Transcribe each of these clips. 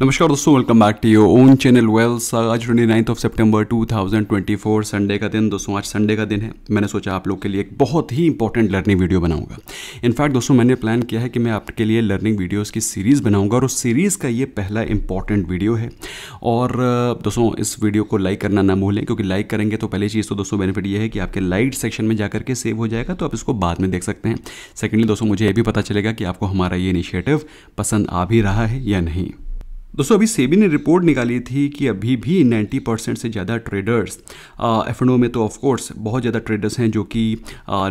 नमस्कार दोस्तों welcome back to your own channel वेल्स आज ट्वेंटी नाइन्थ ऑफ सितंबर 2024 संडे का दिन दोस्तों आज संडे का दिन है मैंने सोचा आप लोग के लिए एक बहुत ही इंपॉर्टेंट लर्निंग वीडियो बनाऊंगा इनफैक्ट दोस्तों मैंने प्लान किया है कि मैं आपके लिए लर्निंग वीडियोस की सीरीज़ बनाऊंगा और उस सीरीज़ का ये पहला इंपॉर्टेंट वीडियो है और दोस्तों इस वीडियो को लाइक करना ना भूलें क्योंकि लाइक करेंगे तो पहली चीज़ तो दोस्तों बेनिफिट ये है कि आपके लाइट सेक्शन में जाकर के सेव हो जाएगा तो आप इसको बाद में देख सकते हैं सेकेंडली दोस्तों मुझे ये भी पता चलेगा कि आपको हमारा ये इनिशिएटिव पसंद आ भी रहा है या नहीं दोस्तों अभी सेबी ने रिपोर्ट निकाली थी कि अभी भी 90 परसेंट से ज़्यादा ट्रेडर्स एफ में तो ऑफकोर्स बहुत ज़्यादा ट्रेडर्स हैं जो कि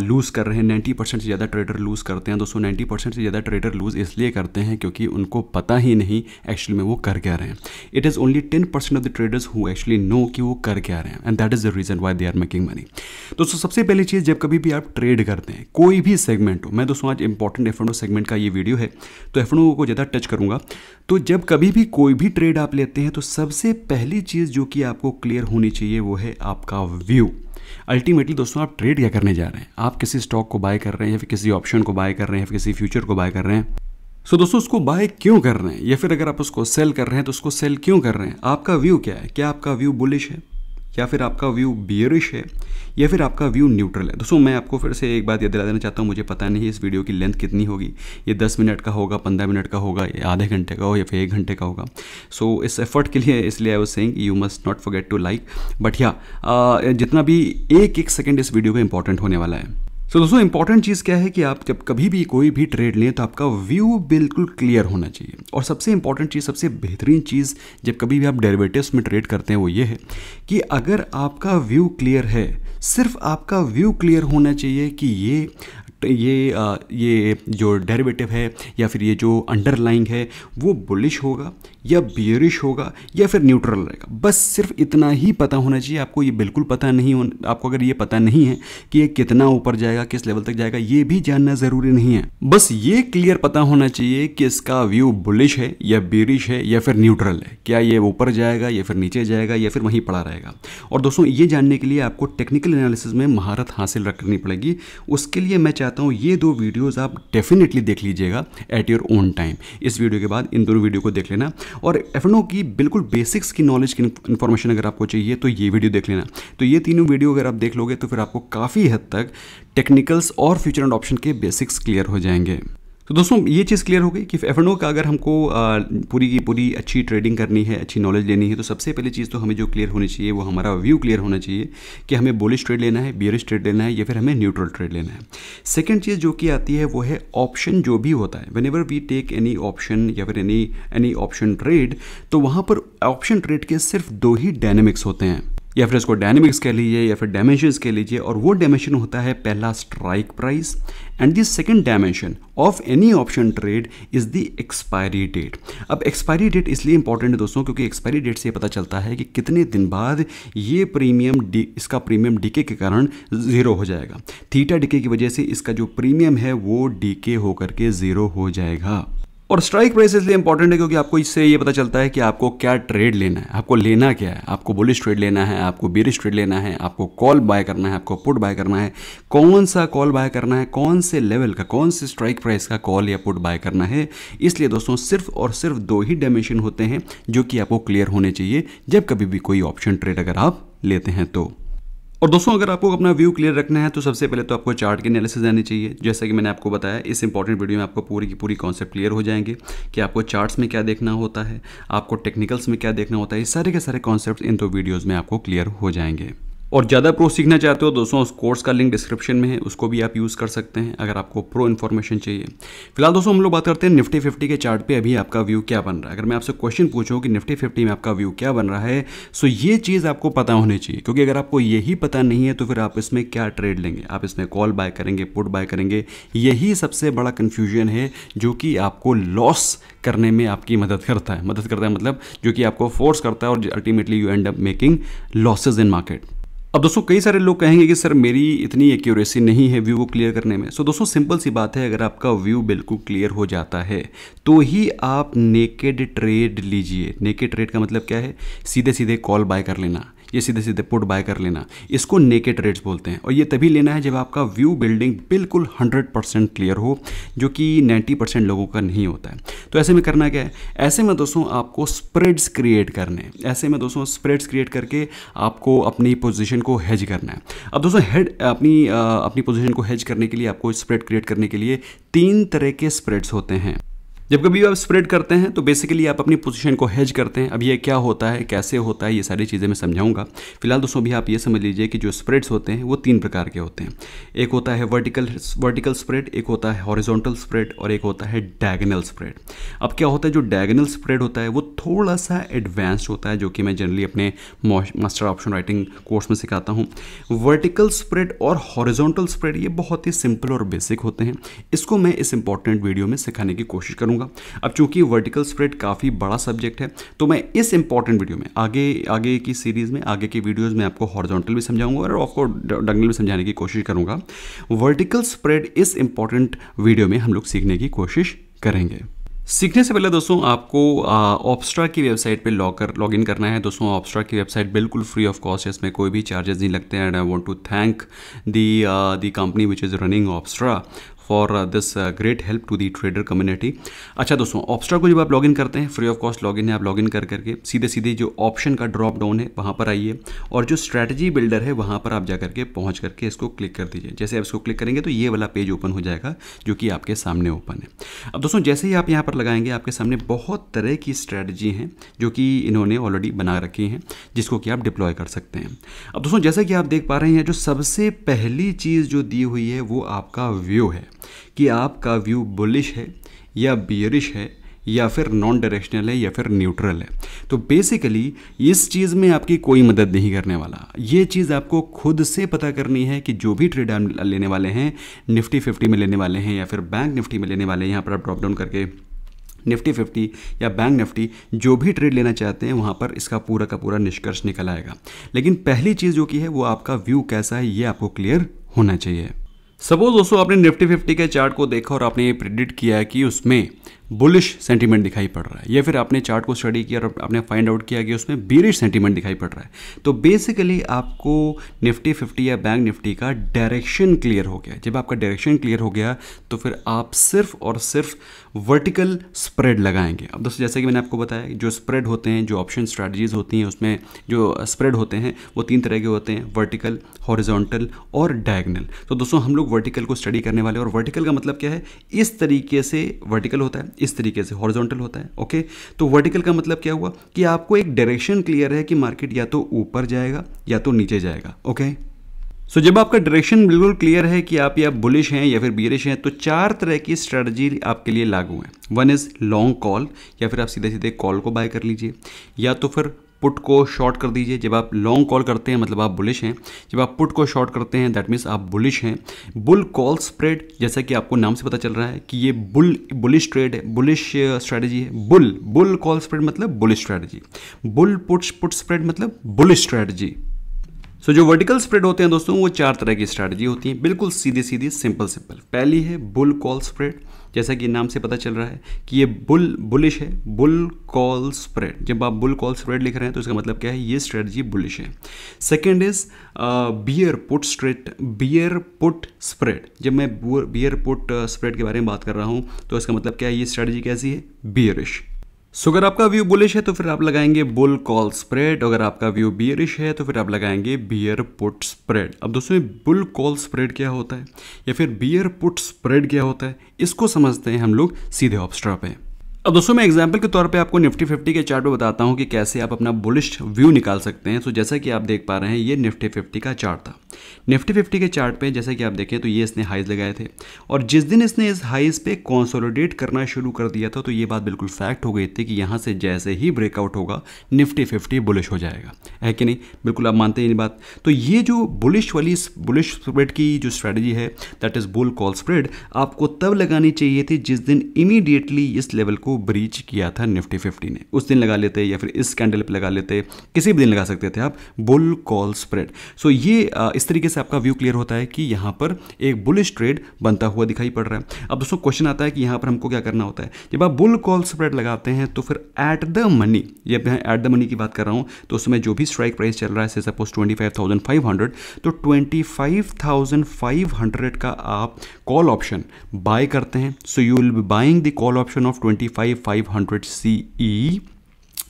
लूज़ कर रहे हैं 90 परसेंट से ज़्यादा ट्रेडर लूज़ करते हैं दोस्तों 90 परसेंट से ज़्यादा ट्रेडर लूज़ इसलिए करते हैं क्योंकि उनको पता ही नहीं एक्चुअली में वो कर क्या रहे हैं it is only ten percent of the traders who actually know कि वो कर क्या रहे हैं and that is the reason why they are making money दोस्तों सबसे पहली चीज़ जब कभी भी आप ट्रेड करते हैं कोई भी सेगमेंट हो मैं दोस्तों आज इंपॉर्टेंट एफ सेगमेंट का ये वीडियो है तो एफ को ज़्यादा टच करूँगा तो जब कभी भी कोई भी ट्रेड आप लेते हैं तो सबसे पहली चीज़ जो कि आपको क्लियर होनी चाहिए वो है आपका व्यू अल्टीमेटली दोस्तों आप ट्रेड क्या करने जा रहे हैं आप किसी स्टॉक को बाय कर रहे हैं या फिर किसी ऑप्शन को बाय कर रहे हैं या फिर किसी फ्यूचर को बाय कर रहे हैं सो so, दोस्तों उसको बाय क्यों कर रहे हैं या फिर अगर आप उसको सेल कर रहे हैं तो उसको सेल क्यों कर रहे हैं आपका व्यू क्या है क्या आपका व्यू बुलिश है या फिर आपका व्यू बियरिश है या फिर आपका व्यू न्यूट्रल है दोस्तों मैं आपको फिर से एक बात याद दिला देना चाहता हूँ मुझे पता नहीं इस वीडियो की लेंथ कितनी होगी ये दस मिनट का होगा पंद्रह मिनट का होगा या आधे घंटे का हो या फिर एक घंटे का होगा सो so, इस एफर्ट के लिए इसलिए I was saying you must not forget to like but या जितना भी एक एक सेकेंड इस वीडियो में इंपॉर्टेंट होने वाला है सो दोस्तों इंपॉर्टेंट चीज़ क्या है कि आप जब कभी भी कोई भी ट्रेड लें तो आपका व्यू बिल्कुल क्लियर होना चाहिए और सबसे इंपॉर्टेंट चीज़ सबसे बेहतरीन चीज़ जब कभी भी आप डेरिवेटिव्स में ट्रेड करते हैं वो ये है कि अगर आपका व्यू क्लियर है सिर्फ आपका व्यू क्लियर होना चाहिए कि ये ये आ, uh, ये जो डेरिवेटिव है या फिर ये जो अंडरलाइंग है वो बुलिश होगा या बियरिश होगा या फिर न्यूट्रल रहेगा बस सिर्फ इतना ही पता होना चाहिए आपको ये बिल्कुल पता नहीं हो आपको अगर ये पता नहीं है कि ये कितना ऊपर जाएगा किस लेवल तक जाएगा ये भी जानना ज़रूरी नहीं है बस ये क्लियर पता होना चाहिए कि इसका व्यू बुलिश है या बियरिश है या फिर न्यूट्रल है क्या ये ऊपर जाएगा या फिर नीचे जाएगा या फिर वहीं पड़ा रहेगा और दोस्तों ये जानने के लिए आपको टेक्निकल एनालिसिस में महारत हासिल करनी पड़ेगी उसके लिए मैं चाहता चाहता हूँ ये दो वीडियोज़ आप डेफिनेटली देख लीजिएगा एट योर ओन टाइम इस वीडियो के बाद इन दोनों वीडियो को देख लेना और एफ की बिल्कुल बेसिक्स की नॉलेज की इन्फॉर्मेशन अगर आपको चाहिए तो ये वीडियो देख लेना तो ये तीनों वीडियो अगर आप देख लोगे तो फिर आपको काफ़ी हद तक टेक्निकल्स और फ्यूचर एंड ऑप्शन के बेसिक्स क्लियर हो जाएंगे तो दोस्तों ये चीज़ क्लियर हो गई कि एफ का अगर हमको पूरी की पूरी अच्छी ट्रेडिंग करनी है अच्छी नॉलेज लेनी है तो सबसे पहली चीज़ तो हमें जो क्लियर होनी चाहिए वो हमारा व्यू क्लियर होना चाहिए कि हमें बोलिश ट्रेड लेना है बियरिश ट्रेड लेना है या फिर हमें न्यूट्रल ट्रेड लेना है सेकेंड चीज़ जो कि आती है वो है ऑप्शन जो भी होता है whenever we take any option या फिर एनी एनी ऑप्शन ट्रेड तो वहाँ पर ऑप्शन ट्रेड के सिर्फ दो ही डायनेमिक्स होते हैं या फिर इसको डायनेमिक्स कह लीजिए या फिर डायमेंशन कह लीजिए और वो डायमेंशन होता है पहला strike price and the second dimension of any option trade is the expiry date अब एक्सपायरी डेट इसलिए इंपॉर्टेंट है दोस्तों क्योंकि एक्सपायरी डेट से पता चलता है कि कितने दिन बाद ये प्रीमियम डी इसका प्रीमियम डीके के कारण ज़ीरो हो जाएगा थीटा डीके की वजह से इसका जो प्रीमियम है वो डीके होकर के ज़ीरो हो जाएगा और स्ट्राइक प्राइस इसलिए इंपॉर्टेंट है क्योंकि आपको इससे ये पता चलता है कि आपको क्या ट्रेड लेना है आपको लेना क्या है आपको बुलिश ट्रेड लेना है आपको बेरिश ट्रेड लेना है आपको कॉल बाय करना है आपको पुट बाय करना है कौन सा कॉल बाय करना है कौन से लेवल का कौन से स्ट्राइक प्राइस का कॉल या पुट बाय करना है इसलिए दोस्तों सिर्फ और सिर्फ दो ही डायमेंशन होते हैं जो कि आपको क्लियर होने चाहिए जब कभी भी कोई ऑप्शन ट्रेड अगर आप लेते हैं तो और दोस्तों अगर आपको अपना व्यू क्लियर रखना है तो सबसे पहले तो आपको चार्ट की एनालिसिस आनी चाहिए जैसा कि मैंने आपको बताया इस इंपॉर्टेंट वीडियो में आपको पूरी की पूरी कॉन्सेप्ट क्लियर हो जाएंगे कि आपको चार्ट्स में क्या देखना होता है आपको टेक्निकल्स में क्या देखना होता है ये सारे के सारे कॉन्सेप्ट इन दो वीडियोज़ में आपको क्लियर हो जाएंगे और ज़्यादा प्रो सीखना चाहते हो दोस्तों उस कोर्स का लिंक डिस्क्रिप्शन में है उसको भी आप यूज़ कर सकते हैं अगर आपको प्रो इन्फॉर्मेशन चाहिए फिलहाल दोस्तों हम लोग बात करते हैं निफ्टी फिफ्टी के चार्ट पे अभी आपका व्यू क्या बन रहा है अगर मैं आपसे क्वेश्चन पूछूँ कि निफ्टी फिफ्टी में आपका व्यू क्या बन रहा है सो ये चीज़ आपको पता होनी चाहिए क्योंकि अगर आपको यही पता नहीं है तो फिर आप इसमें क्या ट्रेड लेंगे आप इसमें कॉल बाय करेंगे पुट बाय करेंगे यही सबसे बड़ा कन्फ्यूजन है जो कि आपको लॉस करने में आपकी मदद करता है मदद करता है मतलब जो कि आपको फोर्स करता है और ultimately you end up making losses in market अब दोस्तों कई सारे लोग कहेंगे कि सर मेरी इतनी एक्यूरेसी नहीं है व्यू को क्लियर करने में सो so, दोस्तों सिंपल सी बात है अगर आपका व्यू बिल्कुल क्लियर हो जाता है तो ही आप नेकेड ट्रेड लीजिए नेकेड ट्रेड का मतलब क्या है सीधे सीधे कॉल बाय कर लेना ये सीधे सीधे पुट बाय कर लेना इसको नेकेट ट्रेड्स बोलते हैं और ये तभी लेना है जब आपका व्यू बिल्डिंग बिल्कुल हंड्रेड परसेंट क्लियर हो जो कि नाइन्टी परसेंट लोगों का नहीं होता है तो ऐसे में करना क्या है ऐसे में दोस्तों आपको स्प्रेड्स क्रिएट करने ऐसे में दोस्तों स्प्रेड्स क्रिएट करके आपको अपनी पोजिशन को हैज करना है अब दोस्तों हेड अपनी अपनी पोजिशन को हैज करने के लिए आपको स्प्रेड क्रिएट करने के लिए तीन तरह के स्प्रेड्स होते हैं जब कभी आप स्प्रेड करते हैं तो बेसिकली आप अपनी पोजीशन को हेज करते हैं अब ये क्या होता है कैसे होता है ये सारी चीज़ें मैं समझाऊंगा फिलहाल दोस्तों अभी आप ये समझ लीजिए कि जो स्प्रेड्स होते हैं वो तीन प्रकार के होते हैं एक होता है वर्टिकल वर्टिकल स्प्रेड एक होता है हॉरिजॉन्टल स्प्रेड और एक होता है डायगनल स्प्रेड अब क्या होता है जो डायगनल स्प्रेड होता है वो थोड़ा सा एडवांस्ड होता है जो कि मैं जनरली अपने मास्टर ऑप्शन राइटिंग कोर्स में सिखाता हूँ वर्टिकल स्प्रेड और हॉरिजोंटल स्प्रेड ये बहुत ही सिंपल और बेसिक होते हैं इसको मैं इस इंपॉर्टेंट वीडियो में सिखाने की कोशिश करूँगा होगा अब चूंकि वर्टिकल स्प्रेड काफ़ी बड़ा सब्जेक्ट है तो मैं इस इंपॉर्टेंट वीडियो में आगे आगे की सीरीज़ में आगे की वीडियोज़ में आपको हॉर्जोंटल भी समझाऊंगा और आपको डंगल भी समझाने की कोशिश करूँगा वर्टिकल स्प्रेड इस इंपॉर्टेंट वीडियो में हम लोग सीखने की कोशिश करेंगे सीखने से पहले दोस्तों आपको ऑप्स्ट्रा की वेबसाइट पे लॉग कर लॉग इन करना है दोस्तों ऑप्स्ट्रा की वेबसाइट बिल्कुल फ्री ऑफ कॉस्ट है इसमें कोई भी चार्जेस नहीं लगते हैं and I want to thank the the company which is running Opstra for this great help to the trader community अच्छा दोस्तों ऑप्स्ट्रा को जब आप लॉगिन करते हैं फ्री ऑफ कॉस्ट लॉगिन है आप लॉगिन कर करके सीधे सीधे जो ऑप्शन का ड्रॉप डाउन है वहाँ पर आइए और जो स्ट्रैटेजी बिल्डर है वहाँ पर आप जा करके पहुँच करके इसको क्लिक कर दीजिए जैसे आप इसको क्लिक करेंगे तो ये वाला पेज ओपन हो जाएगा जो कि आपके सामने ओपन है अब दोस्तों जैसे ही आप यहाँ पर लगाएंगे आपके सामने बहुत तरह की स्ट्रैटेजी हैं जो कि इन्होंने ऑलरेडी बना रखी हैं जिसको कि आप डिप्लॉय कर सकते हैं अब दोस्तों जैसा कि आप देख पा रहे हैं जो सबसे पहली चीज़ जो दी हुई है वो आपका व्यू है कि आपका व्यू बुलिश है या बियरिश है या फिर नॉन डायरेक्शनल है या फिर न्यूट्रल है तो बेसिकली इस चीज़ में आपकी कोई मदद नहीं करने वाला ये चीज़ आपको खुद से पता करनी है कि जो भी ट्रेड आप लेने वाले हैं निफ्टी फिफ्टी में लेने वाले हैं या फिर बैंक निफ्टी में लेने वाले हैं यहाँ पर आप ड्रॉप डाउन करके निफ्टी फिफ्टी या बैंक निफ्टी जो भी ट्रेड लेना चाहते हैं वहाँ पर इसका पूरा का पूरा निष्कर्ष निकल आएगा लेकिन पहली चीज़ जो की है वो आपका व्यू कैसा है ये आपको क्लियर होना चाहिए सपोज दोस्तों आपने निफ्टी फिफ्टी के चार्ट को देखा और आपने ये प्रिडिक्ट किया है कि उसमें बुलिश सेंटीमेंट दिखाई पड़ रहा है या फिर आपने चार्ट को स्टडी किया और आपने फाइंड आउट किया कि उसमें बीरिश सेंटीमेंट दिखाई पड़ रहा है तो बेसिकली आपको निफ्टी फिफ्टी या बैंक निफ्टी का डायरेक्शन क्लियर हो गया जब आपका डायरेक्शन क्लियर हो गया तो फिर आप सिर्फ और सिर्फ वर्टिकल स्प्रेड लगाएंगे अब दोस्तों जैसे कि मैंने आपको बताया जो स्प्रेड होते हैं जो ऑप्शन स्ट्रैटेजीज होती हैं उसमें जो स्प्रेड होते हैं वो तीन तरह के होते हैं वर्टिकल हॉरिजॉन्टल और डायगनल तो दोस्तों हम लोग वर्टिकल को स्टडी करने वाले और वर्टिकल का मतलब क्या है इस तरीके से वर्टिकल होता है इस तरीके से हॉरिजॉन्टल होता है ओके तो वर्टिकल का मतलब क्या हुआ कि आपको एक डायरेक्शन क्लियर है कि मार्केट या तो ऊपर जाएगा या तो नीचे जाएगा ओके सो so, जब आपका डायरेक्शन बिल्कुल क्लियर है कि आप या बुलिश हैं या फिर बीरिश हैं तो चार तरह की स्ट्रेटजी आपके लिए लागू हैं वन इज़ लॉन्ग कॉल या फिर आप सीधे सीधे कॉल को बाय कर लीजिए या तो फिर पुट को शॉर्ट कर दीजिए जब आप लॉन्ग कॉल करते हैं मतलब आप बुलिश हैं जब आप पुट को शॉर्ट करते हैं दैट मीन्स आप बुलिश हैं बुल कॉल स्प्रेड जैसा कि आपको नाम से पता चल रहा है कि ये बुल बुलिश ट्रेड है बुलिश स्ट्रैटेजी uh, है बुल बुल कॉल स्प्रेड मतलब bullish strategy bull put put spread मतलब बुलिश स्ट्रैटेजी सो so, जो वर्टिकल स्प्रेड होते हैं दोस्तों वो चार तरह की स्ट्रैटेजी होती हैं बिल्कुल सीधी सीधी सिंपल सिंपल पहली है बुल कॉल स्प्रेड जैसा कि नाम से पता चल रहा है कि ये बुल बुलिश है बुल कॉल स्प्रेड जब आप बुल कॉल स्प्रेड लिख रहे हैं तो इसका मतलब क्या है ये स्ट्रेटजी बुलिश है second is bear put straight bear put spread जब मैं बियर पुट स्प्रेड के बारे में बात कर रहा हूँ तो इसका मतलब क्या है ये स्ट्रेटजी कैसी है बियरिश सो अगर आपका व्यू बुलिश है तो फिर आप लगाएंगे बुल कॉल स्प्रेड अगर आपका व्यू बियरिश है तो फिर आप लगाएंगे बियर पुट स्प्रेड अब दोस्तों बुल कॉल स्प्रेड क्या होता है या फिर बियर पुट स्प्रेड क्या होता है इसको समझते हैं हम लोग सीधे ऑप्स्ट्रा पे अब दोस्तों मैं एग्जांपल के तौर पे आपको निफ्टी फिफ्टी के चार्ट पे बताता हूँ कि कैसे आप अपना बुलिश व्यू निकाल सकते हैं तो जैसा कि आप देख पा रहे हैं ये निफ्टी फिफ्टी का चार्ट था निफ्टी फिफ्टी के चार्ट पे जैसा कि आप देखें तो ये इसने हाइज लगाए थे और जिस दिन इसने इस हाइज पे कॉन्सोलिडेट करना शुरू कर दिया था तो ये बात बिल्कुल फैक्ट हो गई थी कि यहाँ से जैसे ही ब्रेकआउट होगा निफ्टी फिफ्टी बुलिश हो जाएगा है कि नहीं बिल्कुल आप मानते हैं बात तो ये जो बुलिश वाली बुलिश स्प्रेड की जो स्ट्रैटेजी है that is bull call spread आपको तब लगानी चाहिए थी जिस दिन इमीडिएटली इस लेवल को ब्रीच किया था निफ्टी फिफ्टी ने उस दिन लगा लेते या फिर इस कैंडल पर लगा लेते किसी भी दिन लगा सकते थे आप बुल कॉल स्प्रेड सो ये इस तरीके से आपका व्यू क्लियर होता है कि यहाँ पर एक बुलिश ट्रेड बनता हुआ दिखाई पड़ रहा है अब दोस्तों क्वेश्चन आता है कि यहाँ पर हमको क्या करना होता है जब आप बुल कॉल स्प्रेड लगाते हैं तो फिर एट द मनी जब मैं एट द मनी की बात कर रहा हूँ तो उसमें जो भी स्ट्राइक प्राइस चल रहा है suppose twenty five thousand five hundred तो twenty five thousand five hundred का आप कॉल ऑप्शन बाय करते हैं so you will be buying the call option of twenty 500 CE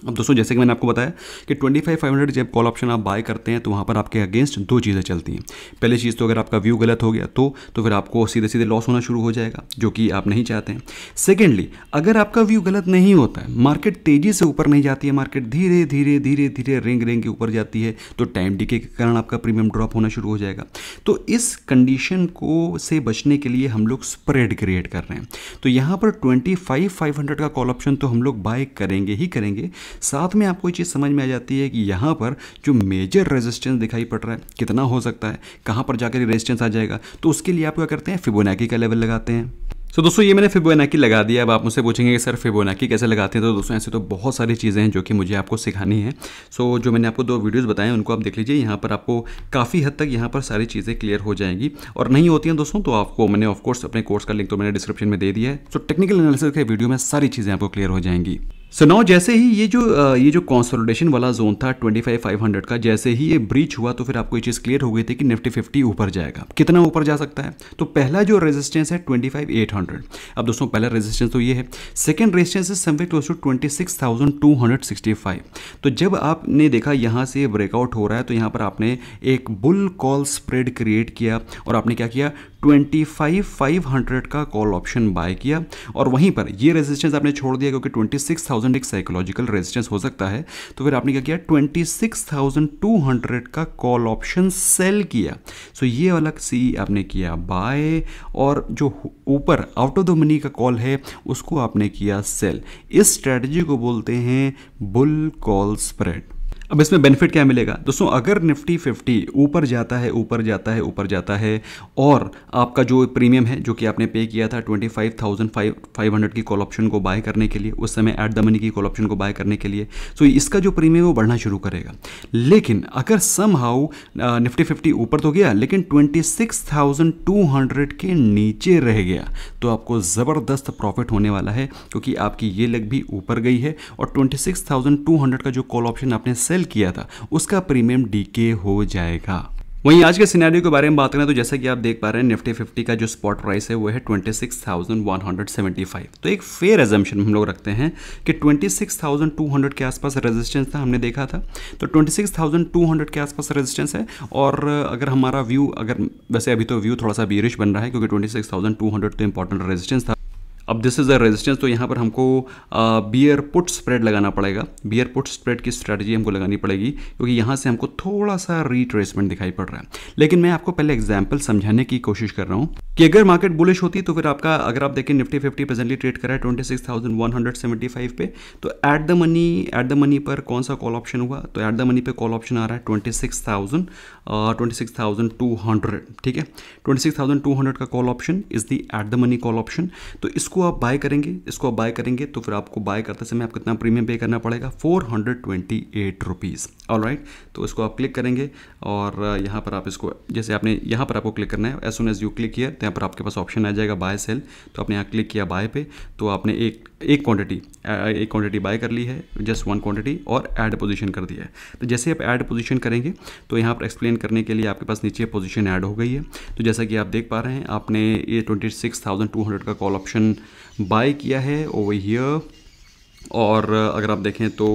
अब दोस्तों जैसे कि मैंने आपको बताया कि 25500 जब कॉल ऑप्शन आप बाय करते हैं तो वहाँ पर आपके अगेंस्ट दो चीज़ें चलती हैं पहली चीज़ तो अगर आपका व्यू गलत हो गया तो तो फिर आपको सीधे सीधे लॉस होना शुरू हो जाएगा जो कि आप नहीं चाहते हैं सेकेंडली अगर आपका व्यू गलत नहीं होता है मार्केट तेज़ी से ऊपर नहीं जाती है मार्केट धीरे धीरे धीरे धीरे रेंग रेंग के ऊपर जाती है तो टाइम डी के कारण आपका प्रीमियम ड्रॉप होना शुरू हो जाएगा तो इस कंडीशन को से बचने के लिए हम लोग स्प्रेड क्रिएट कर रहे हैं तो यहाँ पर ट्वेंटी का कॉल ऑप्शन तो हम लोग बाय करेंगे ही करेंगे साथ में आपको ये चीज़ समझ में आ जाती है कि यहाँ पर जो मेजर रेजिस्टेंस दिखाई पड़ रहा है कितना हो सकता है कहाँ पर जाकर रेजिस्टेंस आ जाएगा तो उसके लिए आप क्या करते हैं फिबोनाकी का लेवल लगाते हैं सो so, दोस्तों ये मैंने फिबोनाकी लगा दिया अब आप मुझसे पूछेंगे कि सर फिबोनाकी कैसे लगाते हैं तो दोस्तों ऐसे तो बहुत सारी चीज़ें हैं जो कि मुझे आपको सिखानी है सो so, जो मैंने आपको दो वीडियोस बताए हैं उनको आप देख लीजिए यहाँ पर आपको काफ़ी हद तक यहाँ पर सारी चीज़ें क्लियर हो जाएंगी और नहीं होती हैं दोस्तों तो आपको मैंने ऑफकोर्स अपने कोर्स का लिंक तो मैंने डिस्क्रिप्शन में दे दिया है सो टेक्निकल एनालिसिस के वीडियो में सारी चीज़ें आपको क्लियर हो जाएंगी सो so नाउ जैसे ही ये जो ये जो कॉन्सोलिडेशन वाला जोन था 25,500 का जैसे ही ये ब्रीच हुआ तो फिर आपको ये चीज़ क्लियर हो गई थी कि निफ्टी 50 ऊपर जाएगा कितना ऊपर जा सकता है तो पहला जो रेजिस्टेंस है 25,800 हंड्रेड अब दोस्तों पहला रेजिस्टेंस तो ये है second resistance is somewhere close to 26265 तो जब आपने देखा यहां से ब्रेकआउट हो रहा है तो यहां पर आपने एक बुल कॉल स्प्रेड क्रिएट किया और आपने क्या किया 25500 का कॉल ऑप्शन बाय किया और वहीं पर ये रेजिस्टेंस आपने छोड़ दिया क्योंकि 26000 एक साइकोलॉजिकल रेजिस्टेंस हो सकता है तो फिर आपने क्या किया 26200 का कॉल ऑप्शन सेल किया सो so ये वाला सी आपने किया बाय और जो ऊपर आउट ऑफ द मनी का कॉल है उसको आपने किया सेल इस स्ट्रेटजी को बोलते हैं बुल कॉल स्प्रेड अब इसमें बेनिफिट क्या मिलेगा दोस्तों अगर निफ्टी 50 ऊपर जाता है ऊपर जाता है ऊपर जाता है और आपका जो प्रीमियम है जो कि आपने पे किया था 25,500 की कॉल ऑप्शन को बाय करने के लिए उस समय एट द मनी की कॉल ऑप्शन को बाय करने के लिए सो तो इसका जो प्रीमियम वो बढ़ना शुरू करेगा लेकिन अगर सम हाउ निफ्टी फिफ्टी ऊपर तो गया लेकिन हंड्रेड के नीचे रह गया तो आपको ज़बरदस्त प्रॉफिट होने वाला है क्योंकि आपकी ये लग भी ऊपर गई है और हंड्रेड का जो कॉल ऑप्शन आपने सेल सेल किया था उसका प्रीमियम डीके हो जाएगा वहीं आज के सिनेरियो के बारे में बात करें तो जैसा कि आप देख पा रहे हैं निफ्टी 50 का जो स्पॉट प्राइस है वो है 26,175 तो एक फेयर एजम्पन हम लोग रखते हैं कि 26,200 के आसपास रेजिस्टेंस था हमने देखा था तो 26,200 के आसपास रेजिस्टेंस है और अगर हमारा व्यू अगर वैसे अभी तो व्यू थोड़ा सा बीरिश बन रहा है क्योंकि ट्वेंटी तो इंपॉर्टेंट रेजिस्टेंस था अब दिस इज़ अ रेजिस्टेंस तो यहाँ पर हमको बियर पुट स्प्रेड लगाना पड़ेगा बियर पुट स्प्रेड की स्ट्रेटजी हमको लगानी पड़ेगी क्योंकि यहाँ से हमको थोड़ा सा रिट्रेसमेंट दिखाई पड़ रहा है लेकिन मैं आपको पहले एग्जाम्पल समझाने की कोशिश कर रहा हूँ कि अगर मार्केट बुलिश होती तो फिर आपका अगर आप देखें निफ्टी फिफ्टी प्रेजेंटली ट्रेड करा है twenty six thousand one hundred seventy five पे तो at the money at the money पर कौन सा कॉल ऑप्शन हुआ तो एट द मनी पे कॉल ऑप्शन आ रहा है twenty six thousand twenty six thousand two hundred ठीक है twenty six thousand two hundred का call option is the at the money call option तो इसको इसको आप बाय करेंगे इसको आप बाय करेंगे तो फिर आपको बाय करते समय आपको कितना प्रीमियम पे करना पड़ेगा four hundred twenty eight rupees all right तो इसको आप क्लिक करेंगे और uh, यहाँ पर आप इसको जैसे आपने यहाँ पर आपको क्लिक करना है as soon as you click किया तो यहाँ पर आपके पास ऑप्शन आ जाएगा बाय सेल तो आपने यहाँ क्लिक किया बाय पे तो आपने एक एक क्वांटिटी uh, एक क्वांटिटी बाय कर ली है जस्ट वन क्वांटिटी और ऐड पोजीशन कर दिया है तो जैसे आप ऐड पोजीशन करेंगे तो यहाँ पर एक्सप्लेन करने के लिए आपके पास नीचे पोजीशन ऐड हो गई है तो जैसा कि आप देख पा रहे हैं आपने ये twenty six thousand two hundred का कॉल ऑप्शन बाय किया है ओवर हियर और अगर आप देखें तो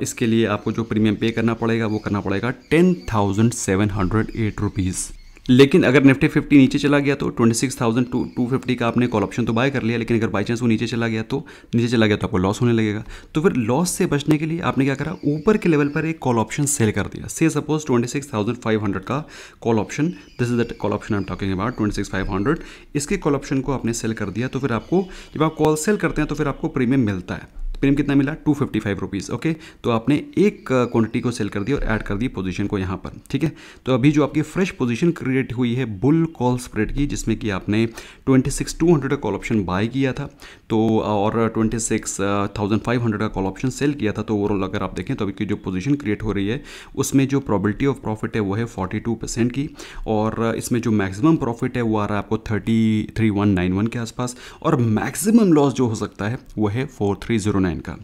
इसके लिए आपको जो प्रीमियम पे करना पड़ेगा वो करना पड़ेगा ten thousand seven hundred eight rupees लेकिन अगर निफ्टी फिफ्टी नीचे चला गया तो twenty six thousand two two fifty का आपने कॉल ऑप्शन तो बाय कर लिया लेकिन अगर बाई चांस वो नीचे चला गया तो नीचे चला गया तो आपको लॉस होने लगेगा तो फिर लॉस से बचने के लिए आपने क्या करा ऊपर के लेवल पर एक कॉल ऑप्शन सेल कर दिया say suppose twenty six thousand five hundred का call option this is the call option I am talking about twenty six five hundred इसके कॉल ऑप्शन को आपने सेल कर दिया तो फिर आपको जब आप कॉल सेल करते हैं तो फिर आपको प्रीमियम मिलता है प्रीमियम कितना मिला two fifty five rupees okay तो आपने एक क्वांटिटी uh, को सेल कर दी और ऐड कर दी पोजीशन को यहाँ पर ठीक है तो अभी जो आपकी फ्रेश पोजीशन क्रिएट हुई है बुल कॉल स्प्रेड की जिसमें कि आपने ट्वेंटी सिक्स टू हंड्रेड का कॉल ऑप्शन बाय किया था तो uh, और twenty six thousand five hundred का कॉल ऑप्शन सेल किया था तो ओवरऑल अगर आप देखें तो अभी की जो पोजीशन क्रिएट हो रही है उसमें जो प्रॉबिलिटी ऑफ प्रॉफिट है वो है फोर्टी टू परसेंट की और uh, इसमें जो मैक्सिमम प्रॉफिट है वो आ रहा है आपको thirty three one nine one के आसपास और मैक्सिमम लॉस जो हो सकता है वो है four three zero nine nine का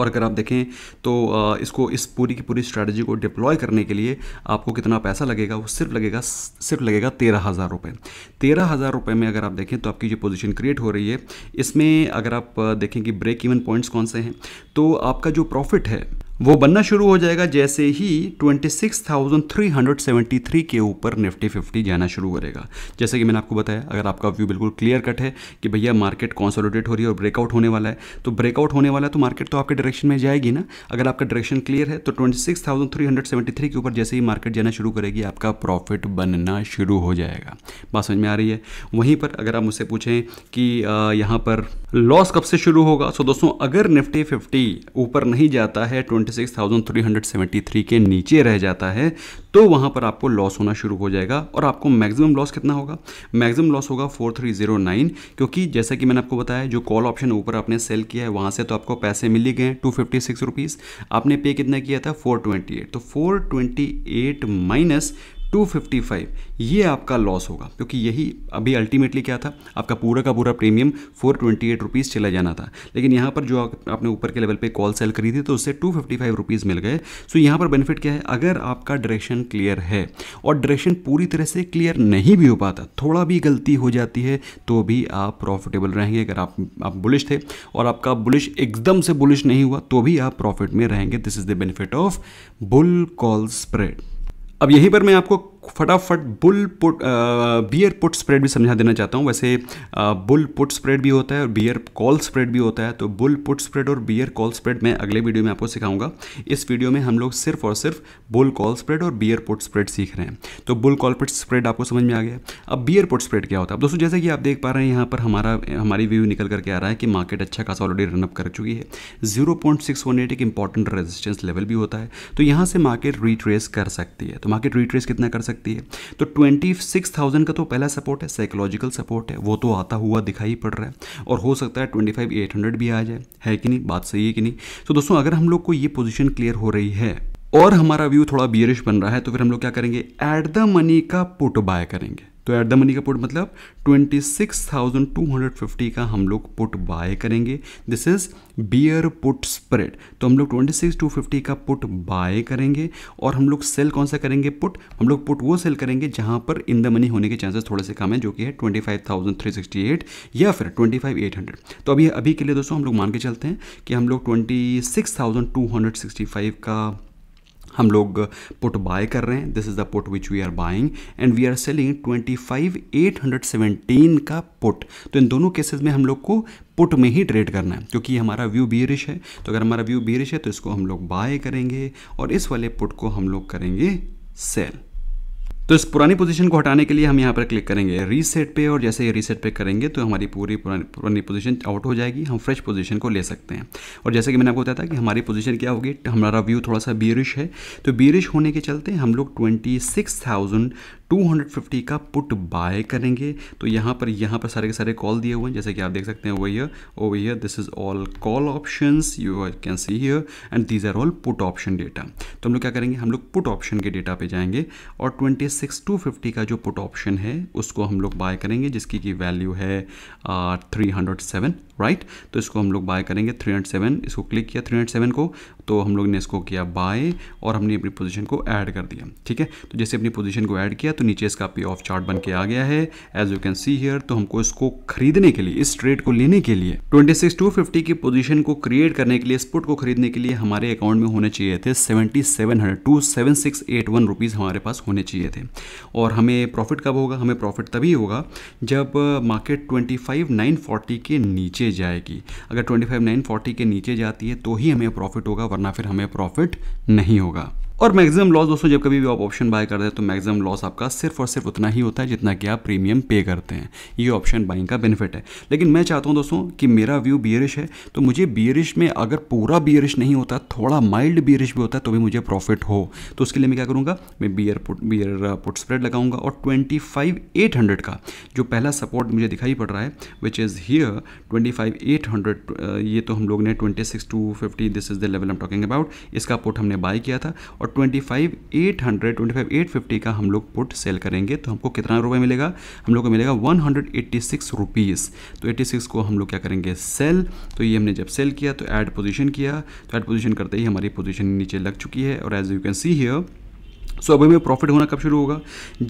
और अगर आप देखें तो इसको इस पूरी की पूरी स्ट्रैटेजी को डिप्लॉय करने के लिए आपको कितना पैसा लगेगा वो सिर्फ लगेगा सिर्फ लगेगा तेरह हज़ार रुपये तेरह हज़ार रुपये में अगर आप देखें तो आपकी जो पोजीशन क्रिएट हो रही है इसमें अगर आप देखें कि ब्रेक इवन पॉइंट्स कौन से हैं तो आपका जो प्रॉफिट है वो बनना शुरू हो जाएगा जैसे ही 26,373 के ऊपर निफ्टी 50 जाना शुरू करेगा जैसे कि मैंने आपको बताया अगर आपका व्यू बिल्कुल क्लियर कट है कि भैया मार्केट कॉन्सोलिडेट हो रही है और ब्रेकआउट होने वाला है तो ब्रेकआउट होने वाला है तो मार्केट तो आपके डायरेक्शन में जाएगी ना अगर आपका डायरेक्शन क्लियर है तो ट्वेंटी के ऊपर जैसे ही मार्केट जाना शुरू करेगी आपका प्रॉफिट बनना शुरू हो जाएगा बात समझ में आ रही है वहीं पर अगर आप मुझसे पूछें कि यहाँ पर लॉस कब से शुरू होगा सो तो दोस्तों अगर निफ्टी फिफ्टी ऊपर नहीं जाता है ट्वेंटी 26,373 के नीचे रह जाता है तो वहां पर आपको लॉस होना शुरू हो जाएगा और आपको मैक्सिमम लॉस कितना होगा मैक्सिमम लॉस होगा 4309 क्योंकि जैसा कि मैंने आपको बताया जो कॉल ऑप्शन ऊपर आपने सेल किया है वहां से तो आपको पैसे मिल ही गए टू फिफ्टी आपने पे कितना किया था फोर तो फोर माइनस 255 ये आपका लॉस होगा क्योंकि यही अभी अल्टीमेटली क्या था आपका पूरा का पूरा premium four twenty eight rupees चला जाना था लेकिन यहाँ पर जो आपने ऊपर के लेवल पे कॉल सेल करी थी तो उससे टू फिफ्टी फाइव रुपीज़ मिल गए सो यहाँ पर बेनिफिट क्या है अगर आपका डायरेक्शन क्लियर है और डायरेक्शन पूरी तरह से क्लियर नहीं भी हो पाता थोड़ा भी गलती हो जाती है तो भी आप प्रॉफिटेबल रहेंगे अगर आप आप बुलिश थे और आपका बुलिश एकदम से बुलिश नहीं हुआ तो भी आप प्रॉफिट में रहेंगे this is the benefit of bull call spread अब यहीं पर मैं आपको फटाफट bull put bear put spread भी समझा देना चाहता हूँ वैसे बुल पुट स्प्रेड भी होता है और बियर कॉल स्प्रेड भी होता है तो बुल पुट स्प्रेड और बियर कॉल स्प्रेड मैं अगले वीडियो में आपको सिखाऊंगा इस वीडियो में हम लोग सिर्फ और सिर्फ बुल कॉल स्प्रेड और बियर पुट स्प्रेड सीख रहे हैं तो बुल कॉल पुट स्प्रेड आपको समझ में आ गया अब बियर पुट स्प्रेड क्या होता है अब दोस्तों जैसे कि आप देख पा रहे हैं यहाँ पर हमारा हमारी व्यू निकल करके आ रहा है कि मार्केट अच्छा खासा ऑलरेडी रनअप कर चुकी है जीरो एक इंपॉर्टेंट रेजिस्टेंस लेवल भी होता है तो यहाँ से मार्केट रिट्रेस कर सकती है तो मार्केट रिट्रेस कितना कर सकती है सकती है तो ट्वेंटी सिक्स थाउजेंड का तो पहला सपोर्ट है साइकोलॉजिकल सपोर्ट है वो तो आता हुआ दिखाई पड़ रहा है और हो सकता है ट्वेंटी फाइव एट हंड्रेड भी आ जाए है कि नहीं बात सही है कि नहीं तो दोस्तों अगर हम लोग को ये पोजिशन क्लियर हो रही है और हमारा व्यू थोड़ा बियरिश बन रहा है तो फिर हम लोग क्या करेंगे एट द मनी का पुट बाय करेंगे तो एट द मनी का पुट मतलब 26,250 का हम लोग पुट बाय करेंगे this is bear put spread तो हम लोग 26,250 का पुट बाय करेंगे और हम लोग सेल कौन सा करेंगे पुट हम लोग पुट वो सेल करेंगे जहां पर इन द मनी होने के चांसेस थोड़े से कम है जो कि है 25,368 या फिर 25,800 तो अभी अभी के लिए दोस्तों हम लोग मान के चलते हैं कि हम लोग ट्वेंटी का हम लोग पुट बाय कर रहे हैं this is the put which we are buying and we are selling twenty five eight hundred seventeen का पुट तो इन दोनों केसेस में हम लोग को पुट में ही ट्रेड करना है क्योंकि हमारा व्यू बीरिश है तो अगर हमारा व्यू बीरिश है तो इसको हम लोग बाय करेंगे और इस वाले पुट को हम लोग करेंगे सेल तो इस पुरानी पोजीशन को हटाने के लिए हम यहाँ पर क्लिक करेंगे रीसेट पे और जैसे ही रीसेट पे करेंगे तो हमारी पूरी पुरानी पुरानी पोजीशन आउट हो जाएगी हम फ्रेश पोजीशन को ले सकते हैं और जैसे कि मैंने आपको बताया था कि हमारी पोजीशन क्या होगी हमारा व्यू थोड़ा सा बीरिश है तो बीरिश होने के चलते हम लोग ट्वेंटी सिक्स थाउजेंड 250 का पुट बाय करेंगे तो यहाँ पर यहाँ पर सारे के सारे कॉल दिए हुए हैं जैसे कि आप देख सकते हैं वही over here this is all call option you can see here and these are all put option data तो हम लोग क्या करेंगे हम लोग पुट ऑप्शन के डेटा पे जाएंगे और ट्वेंटी सिक्स टू फिफ्टी का जो पुट ऑप्शन है उसको हम लोग बाय करेंगे जिसकी की वैल्यू है three hundred seven right right? तो इसको हम लोग बाय करेंगे 307 इसको क्लिक किया 307 को तो हम लोग ने इसको किया बाय और हमने अपनी पोजीशन को ऐड कर दिया ठीक है तो जैसे अपनी पोजीशन को ऐड किया तो नीचे इसका पे ऑफ चार्ट बन के आ गया है as you can see here तो हमको इसको खरीदने के लिए इस ट्रेड को लेने के लिए ट्वेंटी सिक्स टू फिफ्टी की पोजिशन को क्रिएट करने के लिए स्पुट को खरीदने के लिए हमारे अकाउंट में होने चाहिए थे seventy seven hundred two seven six eight one rupees हमारे पास होने चाहिए थे और हमें प्रॉफिट कब होगा हमें प्रॉफिट तभी होगा जब market twenty five nine forty के नीचे नीचे जाएगी अगर ट्वेंटी फाइव नाइन फोर्टी के नीचे जाती है तो ही हमें प्रॉफिट होगा वरना फिर हमें प्रॉफिट नहीं होगा और मैक्सिमम लॉस दोस्तों जब कभी भी आप ऑप्शन बाय करते हैं तो मैक्सिमम लॉस आपका सिर्फ और सिर्फ उतना ही होता है जितना कि आप प्रीमियम पे करते हैं ये ऑप्शन बाइंग का बेनिफिट है लेकिन मैं चाहता हूँ दोस्तों कि मेरा व्यू बियरिश है तो मुझे बियरिश में अगर पूरा बियरिश नहीं होता थोड़ा माइल्ड बियरिश भी होता है तो भी मुझे प्रॉफिट हो तो उसके लिए मैं क्या करूँगा मैं bear put bear put spread लगाऊंगा और ट्वेंटी फाइव एट हंड्रेड का जो पहला सपोर्ट मुझे दिखाई पड़ रहा है which is here twenty five eight hundred ये तो हम लोग ने twenty six two fifty this is the level am talking about इसका पुट हमने बाय किया था और और 25 800 25 का हम लोग पुट सेल करेंगे तो हमको कितना रुपये मिलेगा हम लोग को मिलेगा वन हंड्रेड तो 86 को हम लोग क्या करेंगे सेल तो ये हमने जब सेल किया तो ऐड पोजीशन किया तो ऐड पोजीशन करते ही हमारी पोजीशन नीचे लग चुकी है और as you can see here so अभी में प्रॉफिट होना कब शुरू होगा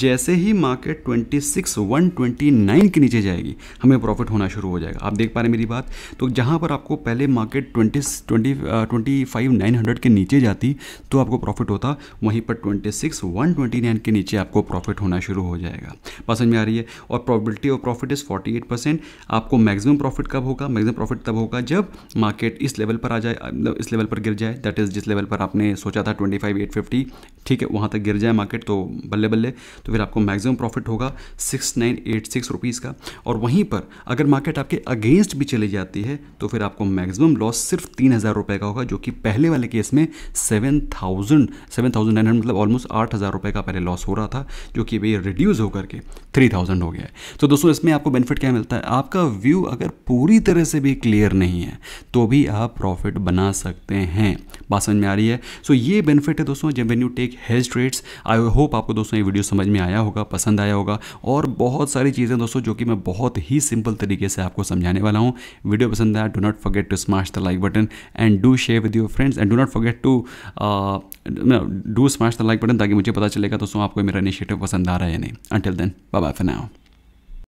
जैसे ही मार्केट 26 129 के नीचे जाएगी हमें प्रॉफिट होना शुरू हो जाएगा आप देख पा रहे हैं मेरी बात तो जहाँ पर आपको पहले market 20 20 twenty five nine hundred के नीचे जाती तो आपको प्रॉफिट होता वहीं पर 26 129 के नीचे आपको प्रॉफिट होना शुरू हो जाएगा पसंद में आ रही है और probability of profit is forty eight percent आपको मैक्सिमम प्रॉफिट कब होगा मैक्सिमम प्रॉफिट तब होगा जब मार्केट इस लेवल पर आ जाए मतलब इस लेवल पर गिर जाए दैट इज़ जिस लेवल पर आपने सोचा था ट्वेंटी फाइव एट फिफ्टी ठीक है वहाँ तक तक गिर जाए मार्केट तो बल्ले बल्ले तो फिर आपको मैक्सिमम प्रॉफिट होगा six nine eight six rupees का और वहीं पर अगर मार्केट आपके अगेंस्ट भी चली जाती है तो फिर आपको मैक्सिमम लॉस सिर्फ तीन हज़ार रुपये का होगा जो कि पहले वाले केस में seven thousand seven thousand nine hundred मतलब ऑलमोस्ट आठ हज़ार रुपये का पहले लॉस हो रहा था जो कि भाई रिड्यूज़ होकर के थ्री थाउजेंड हो गया है तो दोस्तों इसमें आपको बेनिफिट क्या मिलता है आपका व्यू अगर पूरी तरह से भी क्लियर नहीं है तो भी आप प्रॉफिट बना सकते हैं बात समझ में आ रही है सो so, ये बेनिफिट है दोस्तों जब when you take hedge trade mates I hope आपको दोस्तों ये वीडियो समझ में आया होगा पसंद आया होगा और बहुत सारी चीज़ें दोस्तों जो कि मैं बहुत ही सिंपल तरीके से आपको समझाने वाला हूँ वीडियो पसंद आया do not forget to smash the like button and do share with your friends and do not forget to do smash the like button ताकि मुझे पता चलेगा दोस्तों आपको मेरा इनिशिएटिव पसंद आ रहा है या नहीं until then bye bye for now